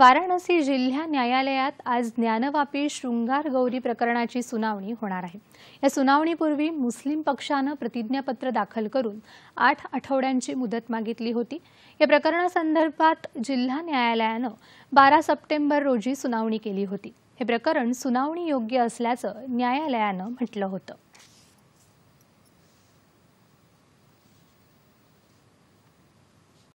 वाराणसी जिल्हा न्यायालयात आज ज्ञानवापी शृंगार गौरी प्रकरणाची सुनावणी होणार आहे या सुनावणीपूर्वी मुस्लिम पक्षानं प्रतिज्ञापत्र दाखल करून आठ आठवड्यांची मुदत मागितली होती या प्रकरणासंदर्भात जिल्हा न्यायालयानं बारा सप्टेंबर रोजी सुनावणी केली होती हे प्रकरण सुनावणी योग्य असल्याचं न्यायालयानं म्हटलं होतं